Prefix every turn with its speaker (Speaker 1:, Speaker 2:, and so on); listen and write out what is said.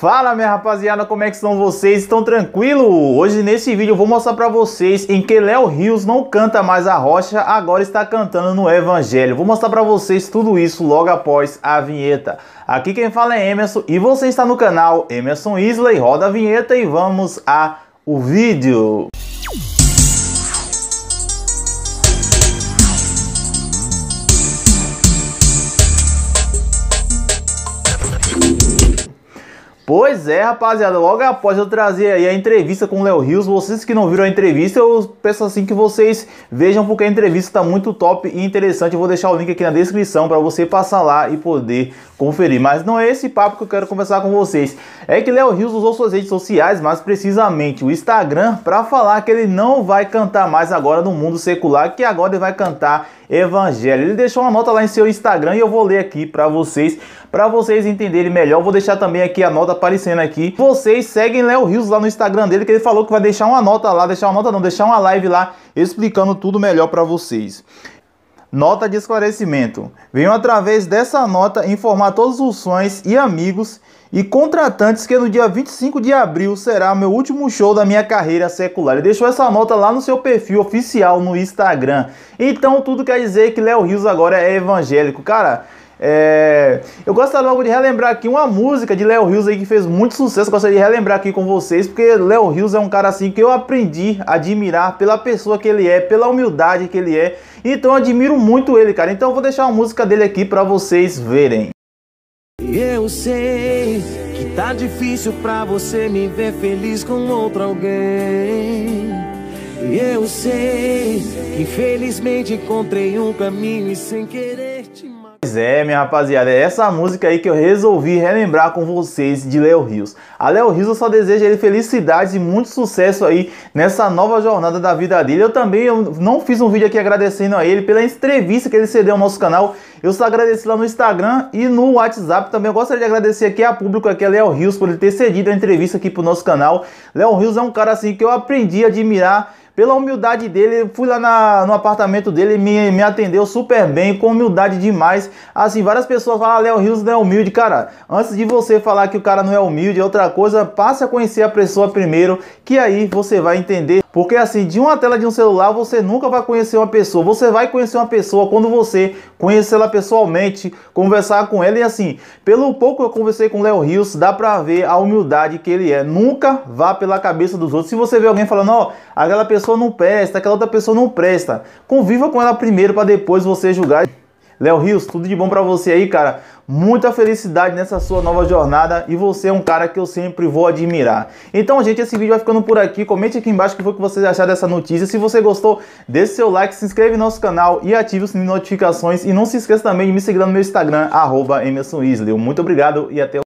Speaker 1: Fala minha rapaziada, como é que estão vocês? Estão tranquilo? Hoje nesse vídeo eu vou mostrar para vocês em que Léo Rios não canta mais a rocha, agora está cantando no Evangelho. Vou mostrar para vocês tudo isso logo após a vinheta. Aqui quem fala é Emerson e você está no canal Emerson Isley. Roda a vinheta e vamos a o vídeo. Pois é, rapaziada, logo após eu trazer aí a entrevista com o Léo Rios, vocês que não viram a entrevista, eu peço assim que vocês vejam porque a entrevista está muito top e interessante. Eu vou deixar o link aqui na descrição para você passar lá e poder conferir. Mas não é esse papo que eu quero conversar com vocês. É que Léo Rios usou suas redes sociais, mais precisamente o Instagram, para falar que ele não vai cantar mais agora no mundo secular, que agora ele vai cantar Evangelho. Ele deixou uma nota lá em seu Instagram e eu vou ler aqui para vocês, para vocês entenderem melhor. Vou deixar também aqui a nota aparecendo aqui. Vocês seguem Léo Rios lá no Instagram dele, que ele falou que vai deixar uma nota lá, deixar uma nota não, deixar uma live lá explicando tudo melhor para vocês. Nota de esclarecimento. Venho através dessa nota informar todos os fãs e amigos e contratantes que no dia 25 de abril será meu último show da minha carreira secular. Ele deixou essa nota lá no seu perfil oficial no Instagram. Então tudo quer dizer que Léo Rios agora é evangélico. Cara, é... Eu gostaria logo de relembrar aqui uma música de Léo Rios aí que fez muito sucesso. Gostaria de relembrar aqui com vocês, porque Léo Rios é um cara assim que eu aprendi a admirar pela pessoa que ele é, pela humildade que ele é então eu admiro muito ele, cara. Então eu vou deixar a música dele aqui pra vocês verem. Eu sei que tá difícil pra você me ver feliz com outro alguém. Eu sei que infelizmente encontrei um caminho e sem querer. Pois é, minha rapaziada, é essa música aí que eu resolvi relembrar com vocês de Léo Rios. A Léo Rios eu só desejo ele felicidade e muito sucesso aí nessa nova jornada da vida dele. Eu também eu não fiz um vídeo aqui agradecendo a ele pela entrevista que ele cedeu ao nosso canal. Eu só agradeci lá no Instagram e no WhatsApp também. Eu gostaria de agradecer aqui a público, aqui a Léo Rios, por ele ter cedido a entrevista aqui pro nosso canal. Léo Rios é um cara assim que eu aprendi a admirar pela humildade dele, fui lá na, no apartamento dele, me, me atendeu super bem, com humildade demais. Assim, várias pessoas falam, ah, Léo Rios não é humilde, cara. Antes de você falar que o cara não é humilde, é outra coisa, passe a conhecer a pessoa primeiro, que aí você vai entender. Porque assim, de uma tela de um celular você nunca vai conhecer uma pessoa. Você vai conhecer uma pessoa quando você conhecê-la pessoalmente, conversar com ela e assim, pelo pouco que eu conversei com o Léo Rios, dá pra ver a humildade que ele é. Nunca vá pela cabeça dos outros. Se você vê alguém falando, ó, oh, aquela pessoa não presta, aquela outra pessoa não presta, conviva com ela primeiro para depois você julgar. Léo Rios, tudo de bom para você aí, cara. Muita felicidade nessa sua nova jornada e você é um cara que eu sempre vou admirar. Então, gente, esse vídeo vai ficando por aqui. Comente aqui embaixo o que foi que vocês acharam dessa notícia. Se você gostou, deixe seu like, se inscreve no nosso canal e ative o sininho de notificações. E não se esqueça também de me seguir no meu Instagram, arroba Muito obrigado e até o